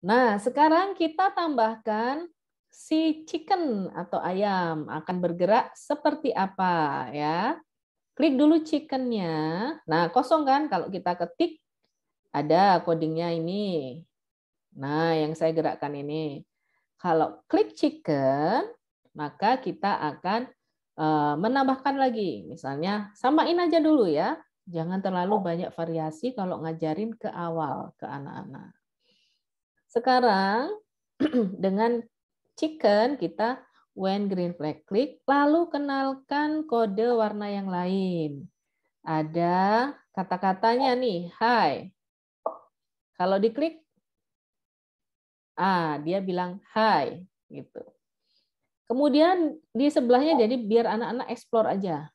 Nah, sekarang kita tambahkan si chicken atau ayam akan bergerak seperti apa ya. Klik dulu chickennya. Nah, kosong kan kalau kita ketik ada codingnya ini. Nah, yang saya gerakkan ini. Kalau klik chicken, maka kita akan eh, menambahkan lagi. Misalnya, samain aja dulu ya. Jangan terlalu banyak variasi kalau ngajarin ke awal, ke anak-anak. Sekarang dengan chicken kita when green flag click, lalu kenalkan kode warna yang lain. Ada kata-katanya nih, hi. Kalau diklik, ah dia bilang hi gitu. Kemudian di sebelahnya jadi biar anak-anak explore aja.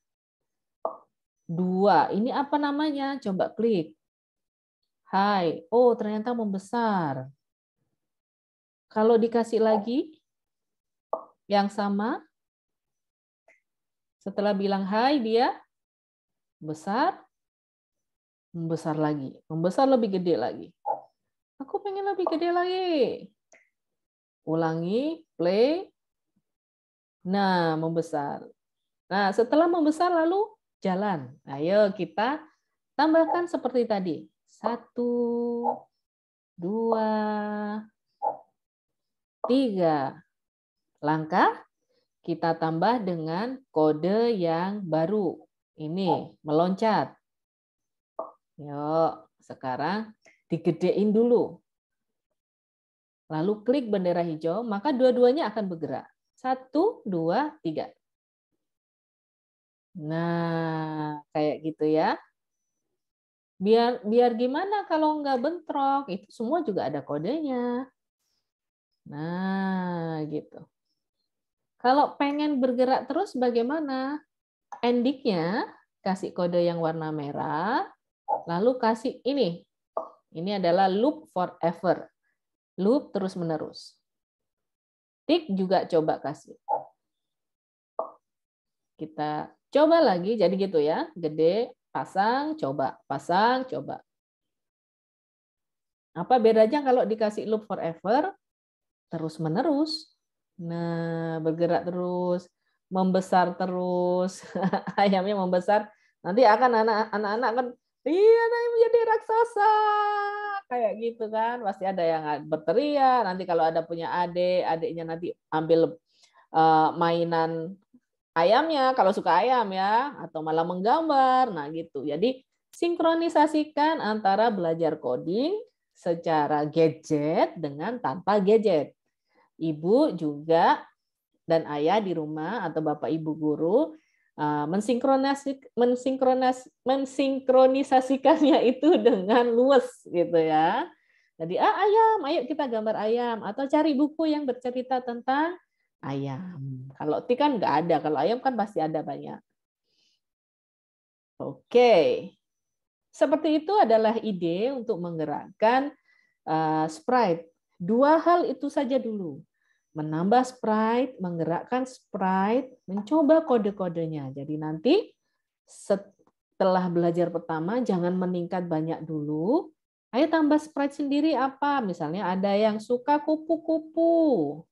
Dua, ini apa namanya? Coba klik. Hai, oh ternyata membesar. Kalau dikasih lagi yang sama, setelah bilang hai dia besar, membesar lagi, membesar lebih gede lagi. Aku pengen lebih gede lagi. Ulangi, play. Nah, membesar. Nah, setelah membesar lalu jalan. Nah, ayo kita tambahkan seperti tadi. Satu, dua, tiga langkah kita tambah dengan kode yang baru. Ini meloncat. Yuk, sekarang digedein dulu. Lalu klik bendera hijau, maka dua-duanya akan bergerak. Satu, dua, tiga. Nah, kayak gitu ya. Biar biar gimana kalau nggak bentrok, itu semua juga ada kodenya. Nah, gitu. Kalau pengen bergerak terus bagaimana? Endingnya kasih kode yang warna merah, lalu kasih ini. Ini adalah loop forever. Loop terus-menerus. Tik juga coba kasih. Kita coba lagi, jadi gitu ya. Gede, pasang, coba. Pasang, coba. Apa bedanya kalau dikasih loop forever? terus-menerus. Nah, bergerak terus, membesar terus. Ayamnya membesar. Nanti akan anak-anak kan iya nanti menjadi raksasa kayak gitu kan pasti ada yang berteriak nanti kalau ada punya adik adiknya nanti ambil uh, mainan ayamnya kalau suka ayam ya atau malah menggambar nah gitu jadi sinkronisasikan antara belajar coding secara gadget dengan tanpa gadget ibu juga dan ayah di rumah atau bapak ibu guru eh, mensinkronasi mensinkronis mensinkronisasikannya itu dengan luas gitu ya. Jadi ah ayam, ayo kita gambar ayam atau cari buku yang bercerita tentang ayam. Kalau ti kan nggak ada, kalau ayam kan pasti ada banyak. Oke, seperti itu adalah ide untuk menggerakkan uh, sprite Dua hal itu saja dulu. Menambah sprite, menggerakkan sprite, mencoba kode-kodenya. Jadi nanti setelah belajar pertama, jangan meningkat banyak dulu. Ayo tambah sprite sendiri apa? Misalnya ada yang suka kupu-kupu.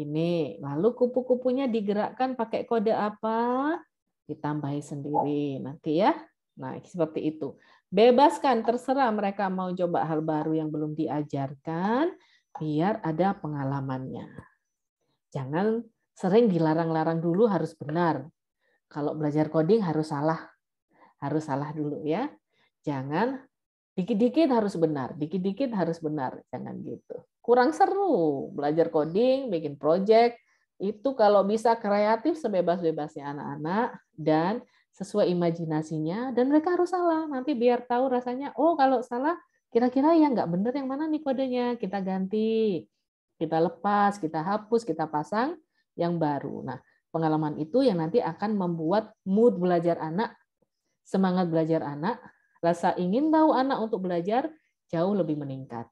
ini lalu kupu-kupunya digerakkan pakai kode apa? Ditambahi sendiri nanti ya. Nah, seperti itu. Bebaskan, terserah mereka mau coba hal baru yang belum diajarkan, biar ada pengalamannya. Jangan sering dilarang-larang dulu harus benar. Kalau belajar coding harus salah. Harus salah dulu ya. Jangan dikit-dikit harus benar, dikit-dikit harus benar. Jangan gitu. Kurang seru belajar coding, bikin project, itu kalau bisa kreatif sebebas-bebasnya anak-anak dan sesuai imajinasinya dan mereka harus salah nanti biar tahu rasanya oh kalau salah kira-kira yang nggak benar yang mana nih kodenya kita ganti kita lepas kita hapus kita pasang yang baru nah pengalaman itu yang nanti akan membuat mood belajar anak semangat belajar anak rasa ingin tahu anak untuk belajar jauh lebih meningkat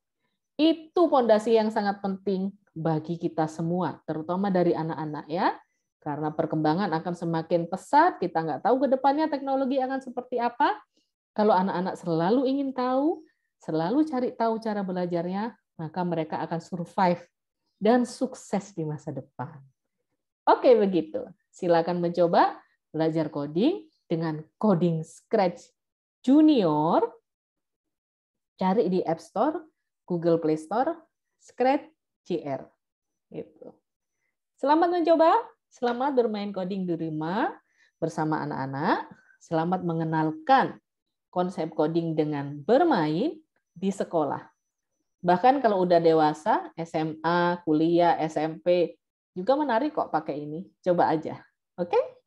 itu pondasi yang sangat penting bagi kita semua terutama dari anak-anak ya karena perkembangan akan semakin pesat, kita nggak tahu ke depannya teknologi akan seperti apa. Kalau anak-anak selalu ingin tahu, selalu cari tahu cara belajarnya, maka mereka akan survive dan sukses di masa depan. Oke, begitu. Silakan mencoba belajar coding dengan Coding Scratch Junior. Cari di App Store, Google Play Store, Scratch CR. Itu. Selamat mencoba. Selamat bermain coding di rumah bersama anak-anak. Selamat mengenalkan konsep coding dengan bermain di sekolah. Bahkan kalau udah dewasa, SMA, kuliah, SMP, juga menarik kok pakai ini. Coba aja. Oke? Okay?